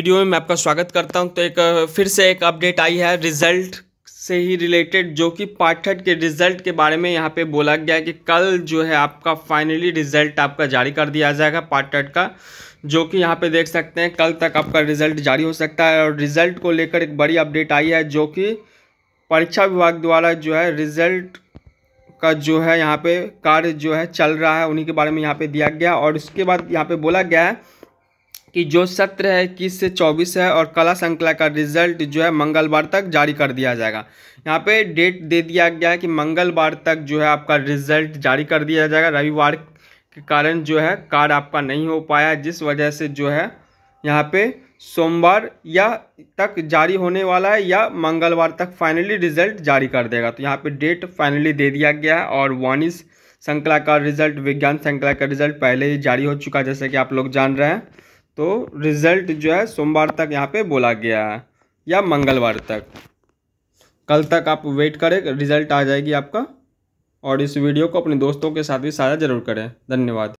video में मैं आपका स्वागत करता हूं तो एक फिर से एक अपडेट आई है रिजल्ट से ही रिलेटेड जो कि थर्ड के रिजल्ट के बारे में यहाँ पे बोला गया है कि कल जो है आपका फाइनली रिजल्ट आपका जारी कर दिया जाएगा थर्ड का जो कि यहाँ पे देख सकते हैं कल तक आपका रिजल्ट जारी हो सकता है और रिजल्ट को लेकर एक बड़ी अपडेट आई है जो कि परीक्षा विभाग द्वारा जो है रिजल्ट का जो है यहाँ पे कार्य जो है चल रहा है उन्हीं के बारे में यहाँ पे दिया गया और उसके बाद यहाँ पे बोला गया है कि जो सत्र है इक्कीस से चौबीस है और कला संकला का रिजल्ट जो है मंगलवार तक जारी कर दिया जाएगा यहाँ पे डेट दे दिया गया है कि मंगलवार तक जो है आपका रिजल्ट जारी कर दिया जाएगा रविवार के कारण जो है कार्ड आपका नहीं हो पाया जिस वजह से जो है यहाँ पे सोमवार या तक जारी होने वाला है या मंगलवार तक फाइनली रिजल्ट जारी कर देगा तो यहाँ पे डेट फाइनली दे दिया गया है और वानिस श्रृंखला का रिजल्ट विज्ञान श्रृंखला का रिजल्ट पहले ही जारी हो चुका जैसे कि आप लोग जान रहे हैं तो रिज़ल्ट जो है सोमवार तक यहाँ पे बोला गया है या मंगलवार तक कल तक आप वेट करें रिज़ल्ट आ जाएगी आपका और इस वीडियो को अपने दोस्तों के साथ भी साझा जरूर करें धन्यवाद